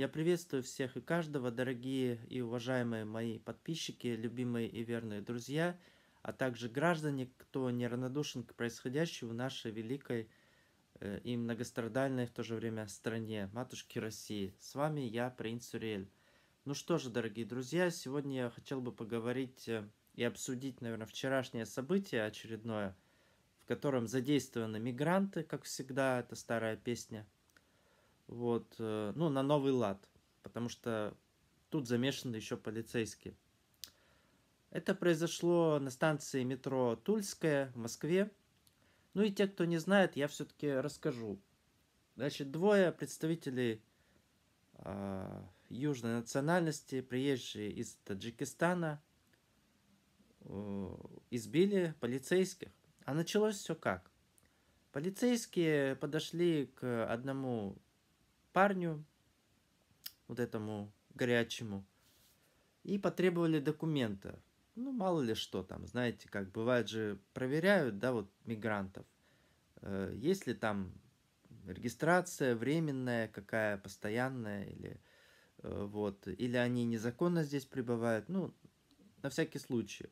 Я приветствую всех и каждого, дорогие и уважаемые мои подписчики, любимые и верные друзья, а также граждане, кто неравнодушен к происходящему в нашей великой э, и многострадальной в то же время стране, матушке России. С вами я, принц Урель. Ну что же, дорогие друзья, сегодня я хотел бы поговорить э, и обсудить, наверное, вчерашнее событие очередное, в котором задействованы мигранты, как всегда, это старая песня – вот, э, ну, на новый лад, потому что тут замешаны еще полицейские. Это произошло на станции метро Тульская в Москве. Ну и те, кто не знает, я все-таки расскажу. Значит, двое представителей э, южной национальности, приезжие из Таджикистана, э, избили полицейских. А началось все как? Полицейские подошли к одному парню, вот этому горячему, и потребовали документа. Ну, мало ли что там, знаете, как бывает же, проверяют, да, вот мигрантов. Э, есть ли там регистрация временная, какая постоянная, или э, вот, или они незаконно здесь прибывают, ну, на всякий случай.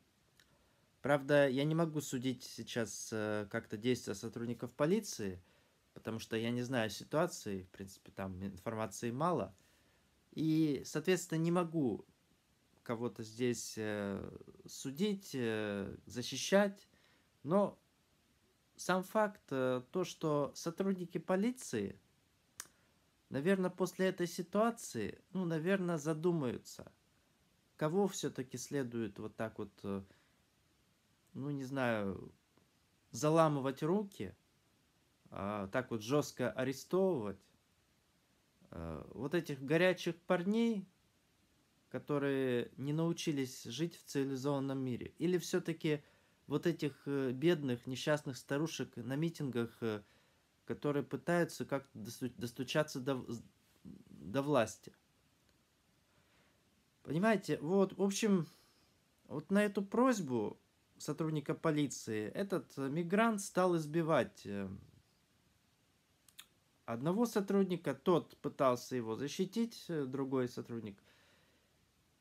Правда, я не могу судить сейчас э, как-то действия сотрудников полиции, э, потому что я не знаю ситуации, в принципе, там информации мало, и, соответственно, не могу кого-то здесь э, судить, э, защищать, но сам факт, э, то, что сотрудники полиции, наверное, после этой ситуации, ну, наверное, задумаются, кого все-таки следует вот так вот, ну, не знаю, заламывать руки – а, так вот жестко арестовывать э, вот этих горячих парней, которые не научились жить в цивилизованном мире? Или все-таки вот этих э, бедных, несчастных старушек на митингах, э, которые пытаются как-то достучаться до, до власти? Понимаете, вот, в общем, вот на эту просьбу сотрудника полиции этот мигрант стал избивать одного сотрудника, тот пытался его защитить, э, другой сотрудник.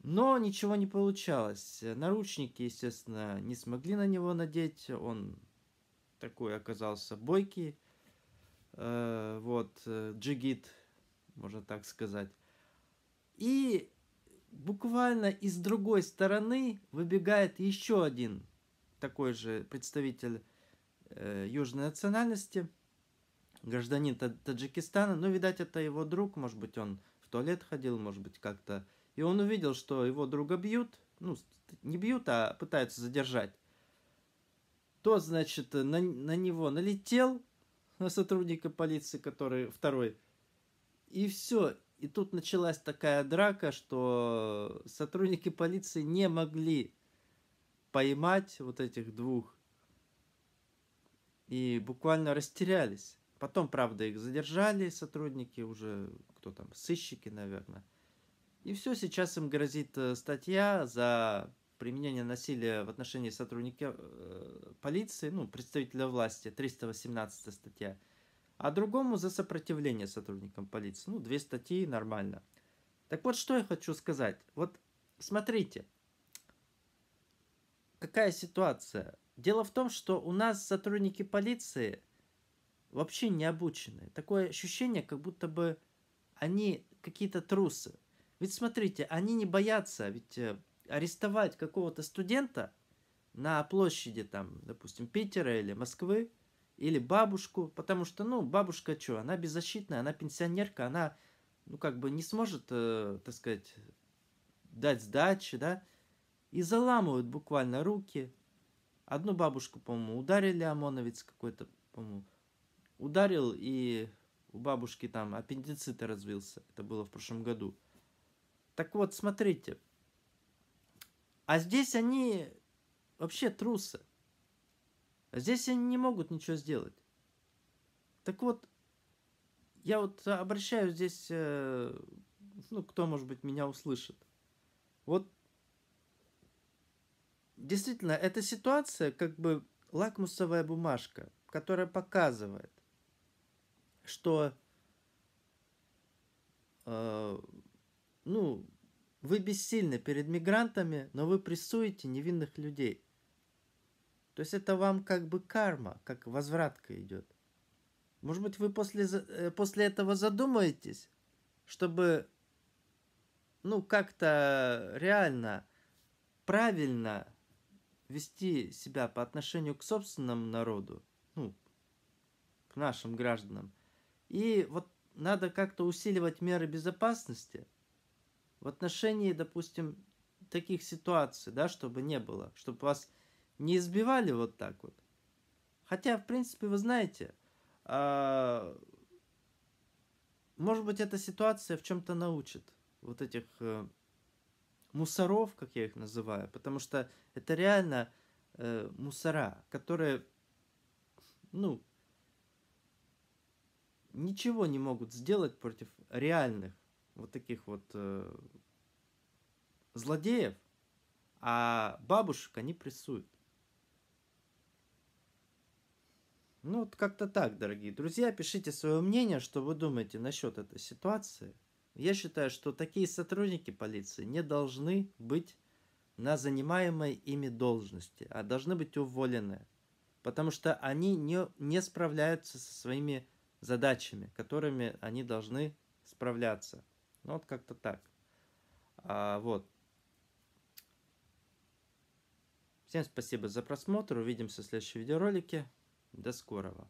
Но ничего не получалось. Наручники, естественно, не смогли на него надеть. Он такой оказался бойкий. Э, вот, э, джигит, можно так сказать. И буквально из другой стороны выбегает еще один такой же представитель южной национальности – гражданин Таджикистана, но, ну, видать, это его друг, может быть, он в туалет ходил, может быть, как-то. И он увидел, что его друга бьют, ну, не бьют, а пытаются задержать. Тот, значит, на, на него налетел, на сотрудника полиции, который второй. И все. И тут началась такая драка, что сотрудники полиции не могли поймать вот этих двух. И буквально растерялись. Потом, правда, их задержали сотрудники, уже кто там, сыщики, наверное. И все, сейчас им грозит э, статья за применение насилия в отношении сотрудника э, полиции, ну, представителя власти, 318 статья, а другому за сопротивление сотрудникам полиции. Ну, две статьи нормально. Так вот, что я хочу сказать. Вот смотрите, какая ситуация. Дело в том, что у нас сотрудники полиции – вообще не обученные. Такое ощущение, как будто бы они какие-то трусы. Ведь смотрите, они не боятся, а ведь э, арестовать какого-то студента на площади, там, допустим, Питера или Москвы, или бабушку, потому что, ну, бабушка что, она беззащитная, она пенсионерка, она, ну, как бы не сможет, э, так сказать, дать сдачи, да, и заламывают буквально руки. Одну бабушку, по-моему, ударили ОМОНовец какой-то, по-моему, Ударил, и у бабушки там аппендицит развился. Это было в прошлом году. Так вот, смотрите. А здесь они вообще трусы. А здесь они не могут ничего сделать. Так вот, я вот обращаюсь здесь, э, ну, кто, может быть, меня услышит. Вот, действительно, эта ситуация как бы лакмусовая бумажка, которая показывает, что э, ну, вы бессильны перед мигрантами, но вы прессуете невинных людей. То есть это вам как бы карма, как возвратка идет. Может быть, вы после, э, после этого задумаетесь, чтобы ну, как-то реально, правильно вести себя по отношению к собственному народу, ну, к нашим гражданам – и вот надо как-то усиливать меры безопасности в отношении, допустим, таких ситуаций, да, чтобы не было, чтобы вас не избивали вот так вот. Хотя, в принципе, вы знаете, а, может быть, эта ситуация в чем-то научит вот этих а, мусоров, как я их называю, потому что это реально э, мусора, которые, ну, ничего не могут сделать против реальных вот таких вот э, злодеев, а бабушек они прессуют. Ну вот как-то так, дорогие друзья, пишите свое мнение, что вы думаете насчет этой ситуации. Я считаю, что такие сотрудники полиции не должны быть на занимаемой ими должности, а должны быть уволены, потому что они не, не справляются со своими задачами, которыми они должны справляться. Ну, вот как-то так. А, вот. Всем спасибо за просмотр. Увидимся в следующем видеоролике. До скорого.